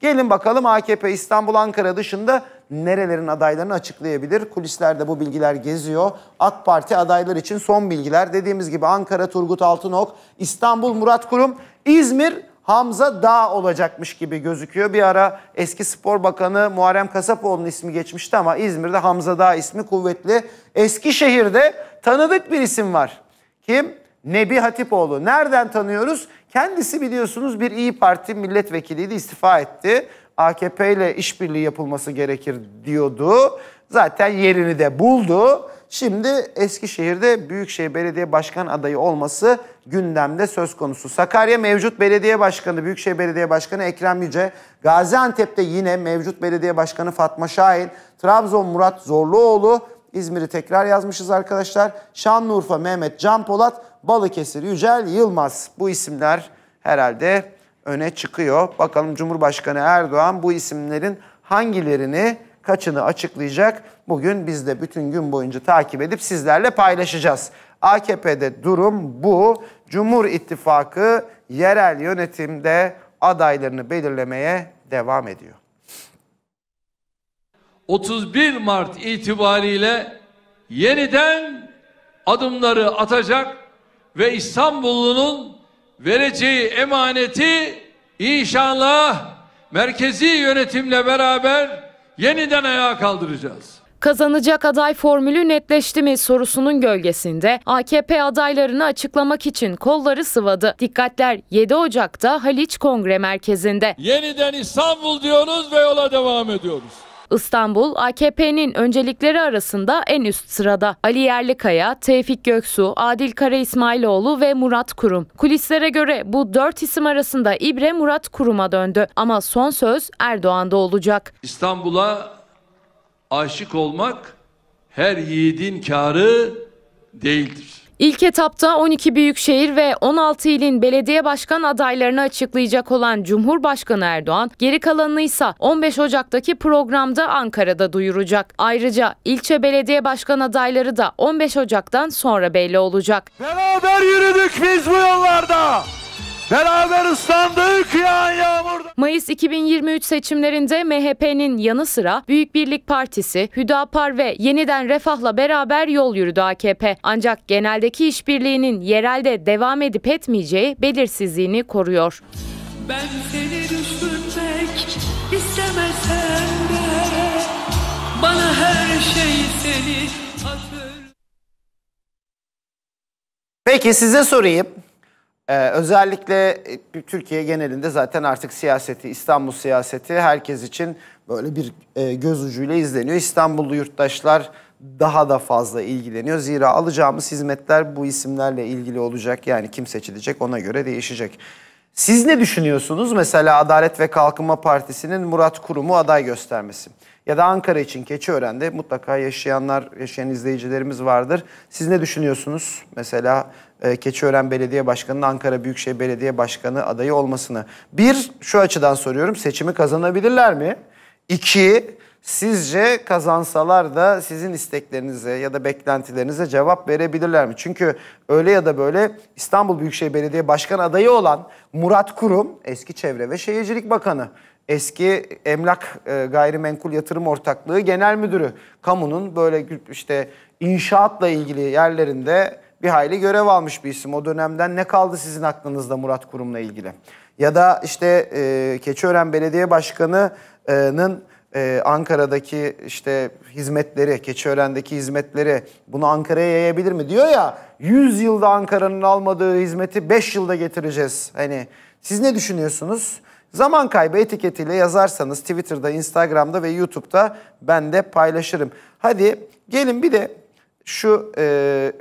Gelin bakalım AKP İstanbul Ankara dışında nerelerin adaylarını açıklayabilir? Kulislerde bu bilgiler geziyor. AK Parti adaylar için son bilgiler. Dediğimiz gibi Ankara Turgut Altınok, İstanbul Murat Kurum, İzmir Hamza Dağ olacakmış gibi gözüküyor. Bir ara eski spor bakanı Muharrem Kasapoğlu'nun ismi geçmişti ama İzmir'de Hamza Dağ ismi kuvvetli. Eskişehir'de tanıdık bir isim var. Kim? Nebi Hatipoğlu. Nereden tanıyoruz? Kendisi biliyorsunuz bir İyi Parti milletvekiliydi, istifa etti. AKP ile işbirliği yapılması gerekir diyordu. Zaten yerini de buldu. Şimdi Eskişehir'de Büyükşehir Belediye Başkan adayı olması gündemde söz konusu. Sakarya mevcut belediye başkanı, Büyükşehir Belediye Başkanı Ekrem Yüce, Gaziantep'te yine mevcut belediye başkanı Fatma Şahin, Trabzon Murat Zorluoğlu, İzmir'i tekrar yazmışız arkadaşlar. Şanlıurfa, Mehmet, Can Polat, Balıkesir, Yücel, Yılmaz. Bu isimler herhalde öne çıkıyor. Bakalım Cumhurbaşkanı Erdoğan bu isimlerin hangilerini kaçını açıklayacak? Bugün biz de bütün gün boyunca takip edip sizlerle paylaşacağız. AKP'de durum bu. Cumhur İttifakı yerel yönetimde adaylarını belirlemeye devam ediyor. 31 Mart itibariyle yeniden adımları atacak ve İstanbul'un vereceği emaneti inşallah merkezi yönetimle beraber yeniden ayağa kaldıracağız. Kazanacak aday formülü netleşti mi sorusunun gölgesinde AKP adaylarını açıklamak için kolları sıvadı. Dikkatler 7 Ocak'ta Haliç Kongre Merkezi'nde. Yeniden İstanbul diyoruz ve yola devam ediyoruz. İstanbul AKP'nin öncelikleri arasında en üst sırada. Ali Yerlikaya, Tevfik Göksu, Adil Kara İsmailoğlu ve Murat Kurum. Kulislere göre bu dört isim arasında İbre Murat Kurum'a döndü ama son söz Erdoğan'da olacak. İstanbul'a aşık olmak her yiğidin karı değildir. İlk etapta 12 büyükşehir ve 16 ilin belediye başkan adaylarını açıklayacak olan Cumhurbaşkanı Erdoğan, geri kalanını ise 15 Ocak'taki programda Ankara'da duyuracak. Ayrıca ilçe belediye başkan adayları da 15 Ocak'tan sonra belli olacak. Beraber yürüdük biz bu Beraber ıslandık yağan yağmurda. Mayıs 2023 seçimlerinde MHP'nin yanı sıra Büyük Birlik Partisi, Hüdapar ve Yeniden Refah'la beraber yol yürüdü AKP. Ancak geneldeki işbirliğinin yerelde devam edip etmeyeceği belirsizliğini koruyor. Ben seni düşünmek istemesem de bana her şey seni Peki size sorayım. Ee, özellikle e, Türkiye genelinde zaten artık siyaseti, İstanbul siyaseti herkes için böyle bir e, göz ucuyla izleniyor. İstanbullu yurttaşlar daha da fazla ilgileniyor. Zira alacağımız hizmetler bu isimlerle ilgili olacak. Yani kim seçilecek ona göre değişecek. Siz ne düşünüyorsunuz? Mesela Adalet ve Kalkınma Partisi'nin Murat Kurum'u aday göstermesi. Ya da Ankara için Keçiören'de mutlaka yaşayanlar, yaşayan izleyicilerimiz vardır. Siz ne düşünüyorsunuz? Mesela e, Keçiören Belediye Başkanı'nın Ankara Büyükşehir Belediye Başkanı adayı olmasını. Bir, şu açıdan soruyorum seçimi kazanabilirler mi? İki, sizce kazansalar da sizin isteklerinize ya da beklentilerinize cevap verebilirler mi? Çünkü öyle ya da böyle İstanbul Büyükşehir Belediye Başkan adayı olan Murat Kurum, eski Çevre ve Şehircilik Bakanı, eski Emlak e, Gayrimenkul Yatırım Ortaklığı Genel Müdürü, kamunun böyle işte inşaatla ilgili yerlerinde bir hayli görev almış bir isim. O dönemden ne kaldı sizin aklınızda Murat Kurum'la ilgili? Ya da işte e, Keçiören Belediye Başkanı'nın e, Ankara'daki işte hizmetleri, Keçiören'deki hizmetleri bunu Ankara'ya yayabilir mi? Diyor ya 100 yılda Ankara'nın almadığı hizmeti 5 yılda getireceğiz. Hani siz ne düşünüyorsunuz? Zaman kaybı etiketiyle yazarsanız Twitter'da, Instagram'da ve YouTube'da ben de paylaşırım. Hadi gelin bir de şu e,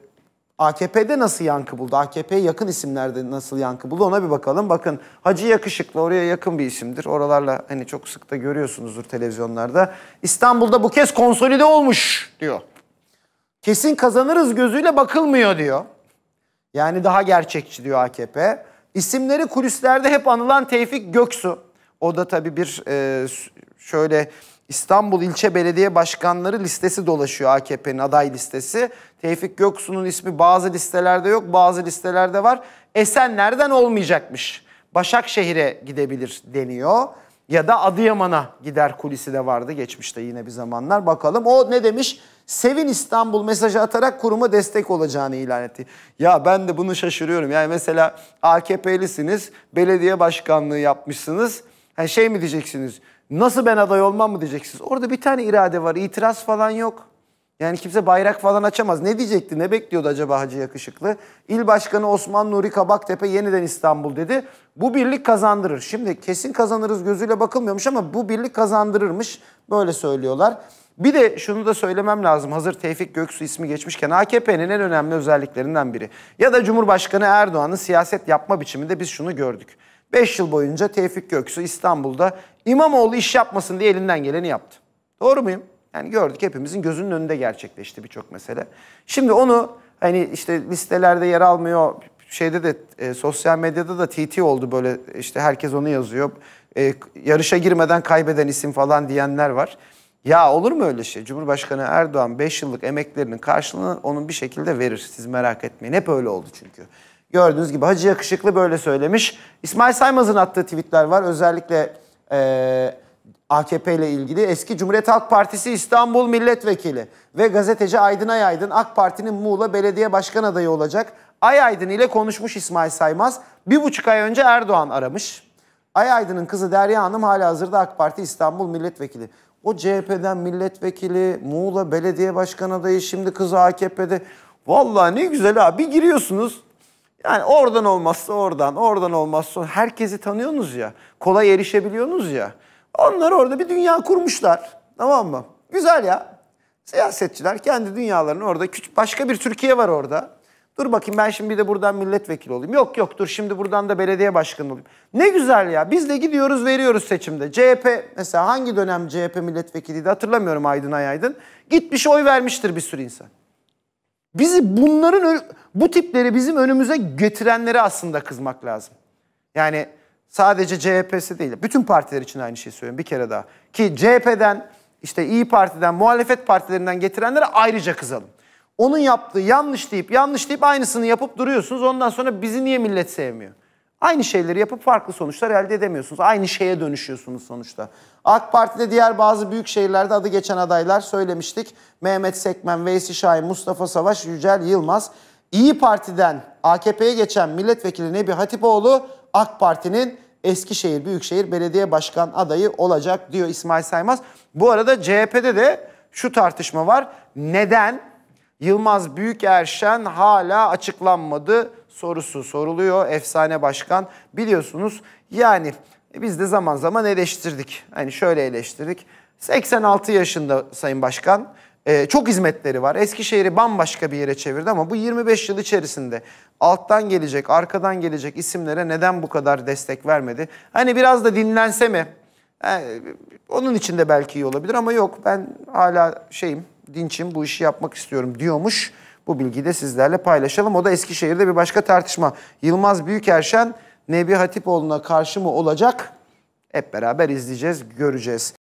AKP'de nasıl yankı buldu? AKP'ye yakın isimlerde nasıl yankı buldu? Ona bir bakalım. Bakın Hacı Yakışıklı oraya yakın bir isimdir. Oralarla hani çok sık da görüyorsunuzdur televizyonlarda. İstanbul'da bu kez konsolide olmuş diyor. Kesin kazanırız gözüyle bakılmıyor diyor. Yani daha gerçekçi diyor AKP. İsimleri kulislerde hep anılan Tevfik Göksu. O da tabii bir e, şöyle İstanbul İlçe Belediye Başkanları listesi dolaşıyor AKP'nin aday listesi. Tevfik Göksu'nun ismi bazı listelerde yok, bazı listelerde var. Esen nereden olmayacakmış. Başakşehir'e gidebilir deniyor. Ya da Adıyaman'a gider kulisi de vardı geçmişte yine bir zamanlar. Bakalım o ne demiş? Sevin İstanbul mesajı atarak kuruma destek olacağını ilan etti. Ya ben de bunu şaşırıyorum. Yani mesela AKP'lisiniz, belediye başkanlığı yapmışsınız. Yani şey mi diyeceksiniz? Nasıl ben aday olmam mı diyeceksiniz. Orada bir tane irade var. itiraz falan yok. Yani kimse bayrak falan açamaz. Ne diyecekti? Ne bekliyordu acaba Hacı Yakışıklı? İl Başkanı Osman Nuri Kabaktepe yeniden İstanbul dedi. Bu birlik kazandırır. Şimdi kesin kazanırız gözüyle bakılmıyormuş ama bu birlik kazandırırmış. Böyle söylüyorlar. Bir de şunu da söylemem lazım. Hazır Tevfik Göksu ismi geçmişken AKP'nin en önemli özelliklerinden biri. Ya da Cumhurbaşkanı Erdoğan'ın siyaset yapma biçiminde biz şunu gördük. 5 yıl boyunca Tevfik Göksu İstanbul'da İmamoğlu iş yapmasın diye elinden geleni yaptı. Doğru muyum? Yani gördük hepimizin gözünün önünde gerçekleşti birçok mesele. Şimdi onu hani işte listelerde yer almıyor, şeyde de e, sosyal medyada da TT oldu böyle işte herkes onu yazıyor. E, yarışa girmeden kaybeden isim falan diyenler var. Ya olur mu öyle şey? Cumhurbaşkanı Erdoğan 5 yıllık emeklerinin karşılığını onun bir şekilde verir. Siz merak etmeyin. Hep öyle oldu çünkü. Gördüğünüz gibi Hacı Yakışıklı böyle söylemiş. İsmail Saymaz'ın attığı tweetler var. Özellikle e, AKP ile ilgili eski Cumhuriyet Halk Partisi İstanbul Milletvekili ve gazeteci Aydın Ayaydın AK Parti'nin Muğla Belediye Başkan adayı olacak. Ayaydın ile konuşmuş İsmail Saymaz. Bir buçuk ay önce Erdoğan aramış. Ayaydın'ın kızı Derya Hanım hala hazırda AK Parti İstanbul Milletvekili. O CHP'den milletvekili, Muğla belediye başkan adayı, şimdi kızı AKP'de. Vallahi ne güzel abi giriyorsunuz. Yani oradan olmazsa oradan, oradan olmazsa herkesi tanıyorsunuz ya. Kolay erişebiliyorsunuz ya. Onlar orada bir dünya kurmuşlar. Tamam mı? Güzel ya. Siyasetçiler kendi dünyalarını orada küçük başka bir Türkiye var orada. Dur bakayım ben şimdi bir de buradan milletvekili olayım. Yok yok dur şimdi buradan da belediye başkanı olayım. Ne güzel ya biz de gidiyoruz veriyoruz seçimde. CHP mesela hangi dönem CHP milletvekiliydi hatırlamıyorum Aydın Ayaydın. Gitmiş oy vermiştir bir sürü insan. Bizi bunların bu tipleri bizim önümüze getirenleri aslında kızmak lazım. Yani sadece CHP'si değil. Bütün partiler için aynı şeyi söylüyorum bir kere daha. Ki CHP'den işte İyi Parti'den, muhalefet partilerinden getirenlere ayrıca kızalım. Onun yaptığı yanlış deyip yanlış deyip aynısını yapıp duruyorsunuz. Ondan sonra bizi niye millet sevmiyor? Aynı şeyleri yapıp farklı sonuçlar elde edemiyorsunuz. Aynı şeye dönüşüyorsunuz sonuçta. AK Parti'de diğer bazı büyük şehirlerde adı geçen adaylar söylemiştik. Mehmet Sekmen, Veysi Şahin, Mustafa Savaş, Yücel Yılmaz. İyi Parti'den AKP'ye geçen milletvekili Nebi Hatipoğlu AK Parti'nin Eskişehir Büyükşehir Belediye Başkan adayı olacak diyor İsmail Saymaz. Bu arada CHP'de de şu tartışma var. Neden Yılmaz Büyükerşen hala açıklanmadı? sorusu soruluyor. Efsane başkan biliyorsunuz yani biz de zaman zaman eleştirdik. Hani şöyle eleştirdik. 86 yaşında Sayın Başkan. Ee, çok hizmetleri var. Eskişehir'i bambaşka bir yere çevirdi ama bu 25 yıl içerisinde alttan gelecek, arkadan gelecek isimlere neden bu kadar destek vermedi? Hani biraz da dinlense mi? Yani, e, onun için de belki iyi olabilir ama yok ben hala şeyim, dinçim, bu işi yapmak istiyorum diyormuş. Bu bilgiyi de sizlerle paylaşalım. O da Eskişehir'de bir başka tartışma. Yılmaz Büyükerşen Nebi Hatipoğlu'na karşı mı olacak? Hep beraber izleyeceğiz, göreceğiz.